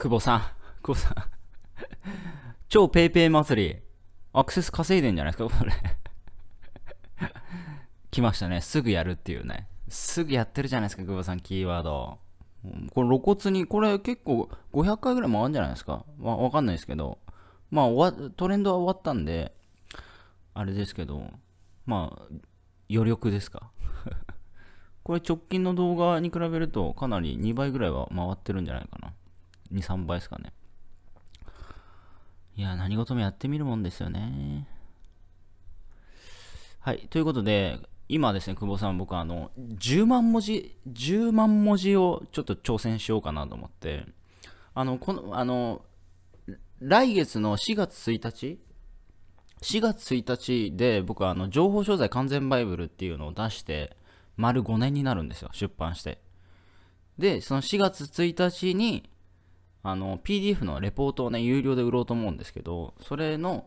久保さん、久保さん。超ペイペイ祭り、アクセス稼いでんじゃないですか、これ。来ましたね。すぐやるっていうね。すぐやってるじゃないですか、久保さん、キーワード。これ露骨に、これ結構500回ぐらい回るんじゃないですか。わ、わかんないですけど。まあ、トレンドは終わったんで、あれですけど、まあ、余力ですか。これ直近の動画に比べるとかなり2倍ぐらいは回ってるんじゃないかな。23倍ですかねいや何事もやってみるもんですよねはいということで今ですね久保さん僕あの10万文字10万文字をちょっと挑戦しようかなと思ってあのこのあの来月の4月1日4月1日で僕はあの情報商材完全バイブルっていうのを出して丸5年になるんですよ出版してでその4月1日にあの、PDF のレポートをね、有料で売ろうと思うんですけど、それの、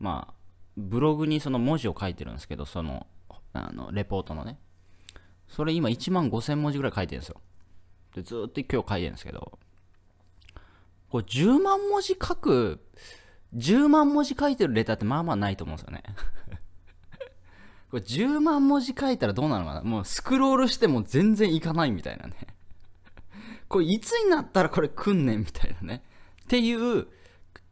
まあ、ブログにその文字を書いてるんですけど、その、あの、レポートのね。それ今1万5000文字ぐらい書いてるんですよ。で、ずっと今日書いてるんですけど、これ10万文字書く、10万文字書いてるレターってまあまあないと思うんですよね これ10万文字書いたらどうなのかなもうスクロールしても全然いかないみたいなねこれいつになったらこれ来んねんみたいなね。っていう、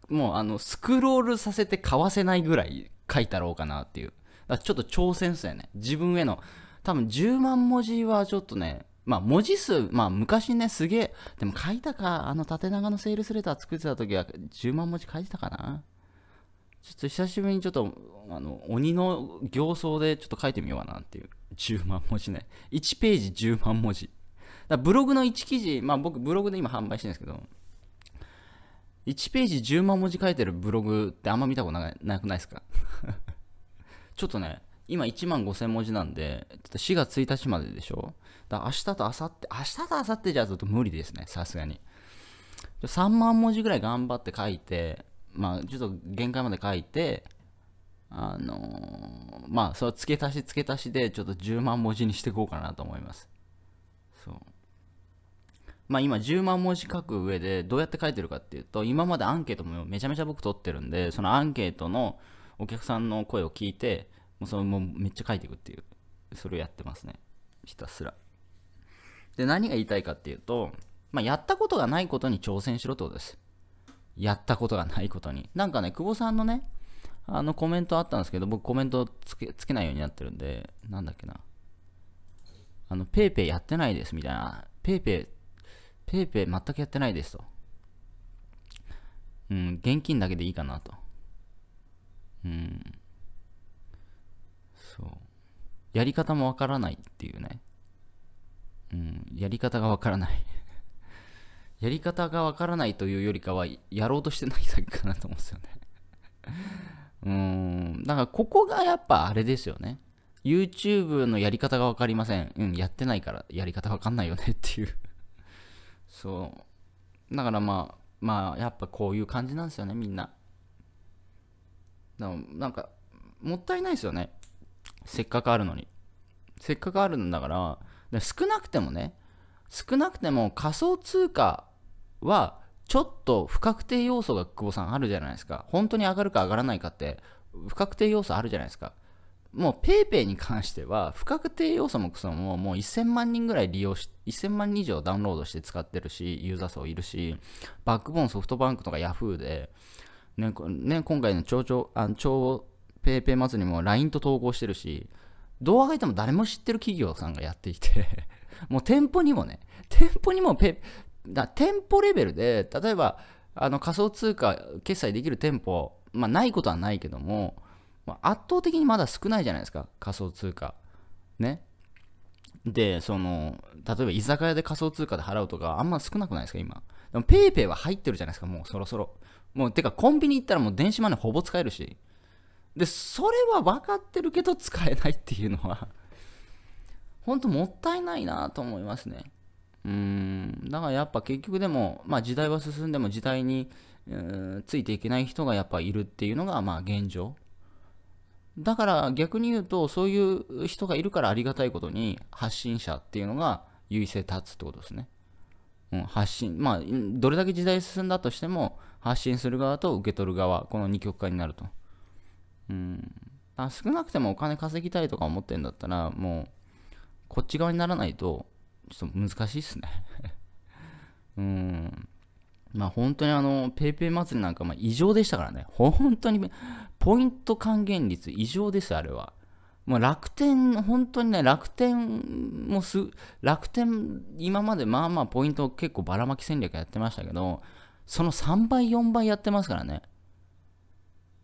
もうあの、スクロールさせて買わせないぐらい書いたろうかなっていう。だちょっと挑戦っすよね。自分への。多分10万文字はちょっとね、まあ文字数、まあ昔ね、すげえ、でも書いたか、あの縦長のセールスレター作ってた時は10万文字書いてたかな。ちょっと久しぶりにちょっと、あの、鬼の形相でちょっと書いてみようかなっていう。10万文字ね。1ページ10万文字。だブログの1記事、まあ僕ブログで今販売してるんですけど、1ページ10万文字書いてるブログってあんま見たことなくないですか ちょっとね、今1万5千文字なんで、4月1日まででしょだ明日と明後日、明日と明後日じゃちょっと無理ですね、さすがに。3万文字ぐらい頑張って書いて、まあちょっと限界まで書いて、あのー、まあそれ付け足し付け足しでちょっと10万文字にしていこうかなと思います。そう。まあ、今10万文字書く上でどうやって書いてるかっていうと今までアンケートもめちゃめちゃ僕取ってるんでそのアンケートのお客さんの声を聞いてもうそれもめっちゃ書いていくっていうそれをやってますねひたすらで何が言いたいかっていうと、まあ、やったことがないことに挑戦しろってことですやったことがないことになんかね久保さんのねあのコメントあったんですけど僕コメントつけつけないようになってるんでなんだっけなあの PayPay やってないですみたいな PayPay ペイペイ全くやってないですと。うん、現金だけでいいかなと。うん。そう。やり方もわからないっていうね。うん、やり方がわからない やり方がわからないというよりかは、やろうとしてないだけかなと思うんですよねうん、だからここがやっぱあれですよね。YouTube のやり方がわかりません。うん、やってないからやり方わかんないよねっていうそうだからまあまあやっぱこういう感じなんですよねみんななんかもったいないですよねせっかくあるのにせっかくあるんだから少なくてもね少なくても仮想通貨はちょっと不確定要素が久保さんあるじゃないですか本当に上がるか上がらないかって不確定要素あるじゃないですかもう PayPay に関しては、不確定要素もクソも、もう1000万人ぐらい利用し、1000万人以上ダウンロードして使ってるし、ユーザー層いるし、バックボーンソフトバンクとか Yahoo で、ね、ね今回の超超、あの町 PayPay 祭りも LINE と統合してるし、動画がいても誰も知ってる企業さんがやっていて もう店舗にもね、店舗にもペ、だ店舗レベルで、例えば、あの仮想通貨決済できる店舗、まあないことはないけども、まあ、圧倒的にまだ少ないじゃないですか仮想通貨ねでその例えば居酒屋で仮想通貨で払うとかあんま少なくないですか今でも PayPay は入ってるじゃないですかもうそろそろもうてかコンビニ行ったらもう電子マネーほぼ使えるしでそれは分かってるけど使えないっていうのはほんともったいないなと思いますねうーんだからやっぱ結局でも、まあ、時代は進んでも時代についていけない人がやっぱいるっていうのがまあ現状だから逆に言うと、そういう人がいるからありがたいことに、発信者っていうのが優位性立つってことですね。うん、発信、まあ、どれだけ時代進んだとしても、発信する側と受け取る側、この二極化になると。うん。あ少なくてもお金稼ぎたいとか思ってんだったら、もう、こっち側にならないと、ちょっと難しいっすね うん。まあ本当にあの、ペイペイ祭りなんかまあ異常でしたからね。本当に、ポイント還元率異常です、あれは。もう楽天、本当にね、楽天もす、楽天、今までまあまあポイント結構ばらまき戦略やってましたけど、その3倍、4倍やってますからね。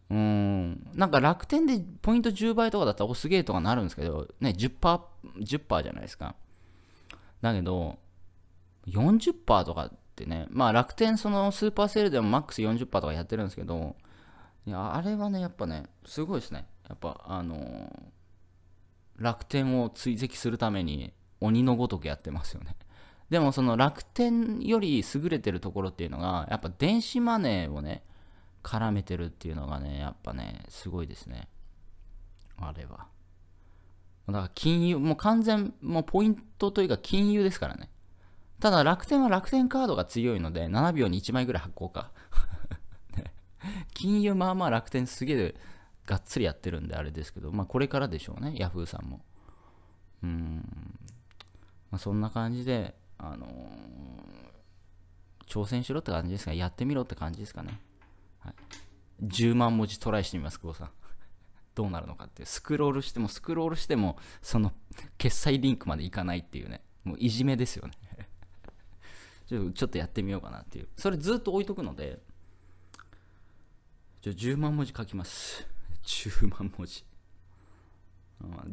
うん、なんか楽天でポイント10倍とかだったら、おすげえとかなるんですけど、ね、10%、10%じゃないですか。だけど、40%とかってね。まあ楽天そのスーパーセールでもマックス40%とかやってるんですけど、いや、あれはね、やっぱね、すごいですね。やっぱあのー、楽天を追跡するために鬼のごとくやってますよね。でもその楽天より優れてるところっていうのが、やっぱ電子マネーをね、絡めてるっていうのがね、やっぱね、すごいですね。あれは。だから金融、もう完全、もうポイントというか金融ですからね。ただ楽天は楽天カードが強いので、7秒に1枚ぐらい発行か。金融まあまあ楽天すげえがっつりやってるんであれですけど、まあこれからでしょうね、ヤフーさんも。うん。まあ、そんな感じで、あのー、挑戦しろって感じですかやってみろって感じですかね。はい、10万文字トライしてみます、久保さん。どうなるのかって。スクロールしても、スクロールしても、その決済リンクまでいかないっていうね。もういじめですよね。ちょちょっとやってみようかなっていう。それずっと置いとくので、じゃ10万文字書きます。10 万文字。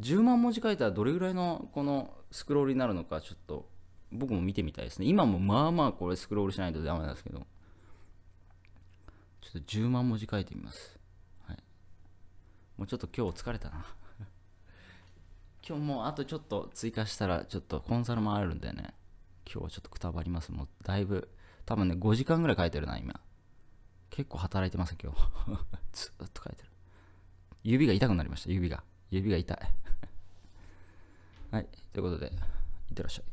10万文字書いたらどれぐらいのこのスクロールになるのかちょっと僕も見てみたいですね。今もまあまあこれスクロールしないとダメなんですけど、ちょっと10万文字書いてみます。はい。もうちょっと今日疲れたな 今日もうあとちょっと追加したらちょっとコンサルもあるんだよね。今日はちょっとくたばります。もうだいぶ、多分ね、5時間ぐらい書いてるな、今。結構働いてます、今日。ずっと書いてる。指が痛くなりました、指が。指が痛い。はい、ということで、いってらっしゃい。